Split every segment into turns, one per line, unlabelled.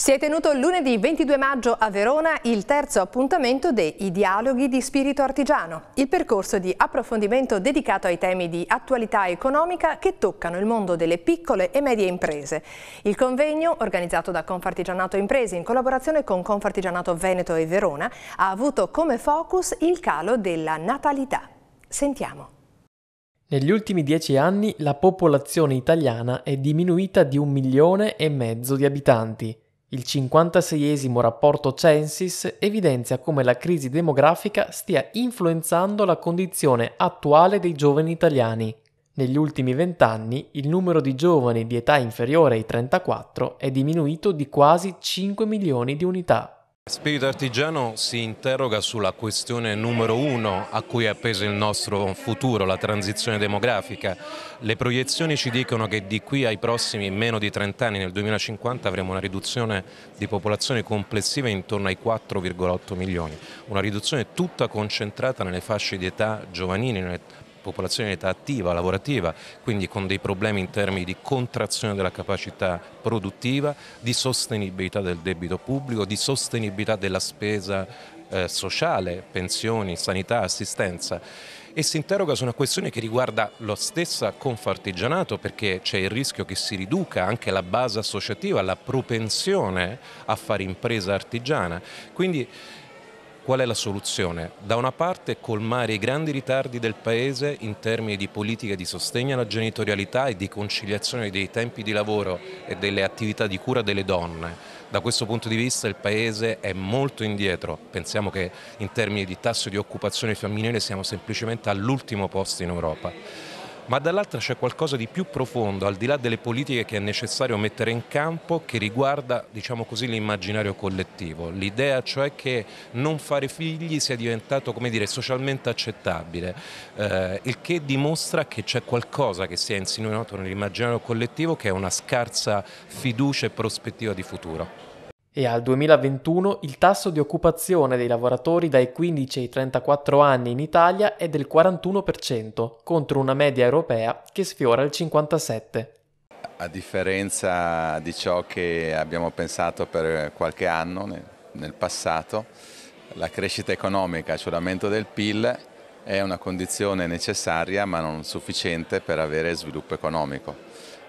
Si è tenuto lunedì 22 maggio a Verona il terzo appuntamento dei Dialoghi di Spirito Artigiano, il percorso di approfondimento dedicato ai temi di attualità economica che toccano il mondo delle piccole e medie imprese. Il convegno, organizzato da Confartigianato Imprese in collaborazione con Confartigianato Veneto e Verona, ha avuto come focus il calo della natalità. Sentiamo.
Negli ultimi dieci anni la popolazione italiana è diminuita di un milione e mezzo di abitanti il 56 rapporto Censis evidenzia come la crisi demografica stia influenzando la condizione attuale dei giovani italiani. Negli ultimi vent'anni il numero di giovani di età inferiore ai 34 è diminuito di quasi 5 milioni di unità.
Spirito Artigiano si interroga sulla questione numero uno a cui è appeso il nostro futuro, la transizione demografica. Le proiezioni ci dicono che di qui ai prossimi meno di 30 anni, nel 2050, avremo una riduzione di popolazione complessiva intorno ai 4,8 milioni. Una riduzione tutta concentrata nelle fasce di età giovanili, nelle popolazione in età attiva, lavorativa, quindi con dei problemi in termini di contrazione della capacità produttiva, di sostenibilità del debito pubblico, di sostenibilità della spesa eh, sociale, pensioni, sanità, assistenza e si interroga su una questione che riguarda lo stesso Confartigianato perché c'è il rischio che si riduca anche la base associativa, la propensione a fare impresa artigiana. Quindi Qual è la soluzione? Da una parte colmare i grandi ritardi del Paese in termini di politiche di sostegno alla genitorialità e di conciliazione dei tempi di lavoro e delle attività di cura delle donne. Da questo punto di vista il Paese è molto indietro, pensiamo che in termini di tasso di occupazione femminile siamo semplicemente all'ultimo posto in Europa ma dall'altra c'è qualcosa di più profondo, al di là delle politiche che è necessario mettere in campo, che riguarda diciamo l'immaginario collettivo, l'idea cioè che non fare figli sia diventato dire, socialmente accettabile, eh, il che dimostra che c'è qualcosa che si è insinuato nell'immaginario collettivo che è una scarsa fiducia e prospettiva di futuro
e al 2021 il tasso di occupazione dei lavoratori dai 15 ai 34 anni in Italia è del 41%, contro una media europea che sfiora il 57%.
A differenza di ciò che abbiamo pensato per qualche anno nel passato, la crescita economica, cioè l'aumento del PIL, è una condizione necessaria ma non sufficiente per avere sviluppo economico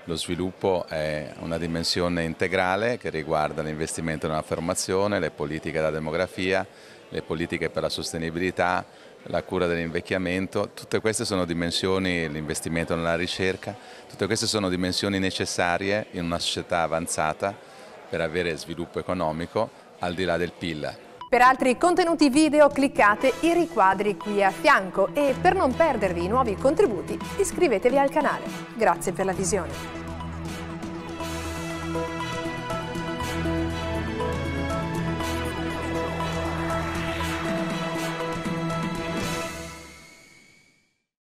lo sviluppo è una dimensione integrale che riguarda l'investimento nella formazione, le politiche della demografia, le politiche per la sostenibilità, la cura dell'invecchiamento, tutte queste sono dimensioni, l'investimento nella ricerca, tutte queste sono dimensioni necessarie in una società avanzata per avere sviluppo economico al di là del PIL.
Per altri contenuti video cliccate i riquadri qui a fianco e per non perdervi i nuovi contributi iscrivetevi al canale. Grazie per la visione.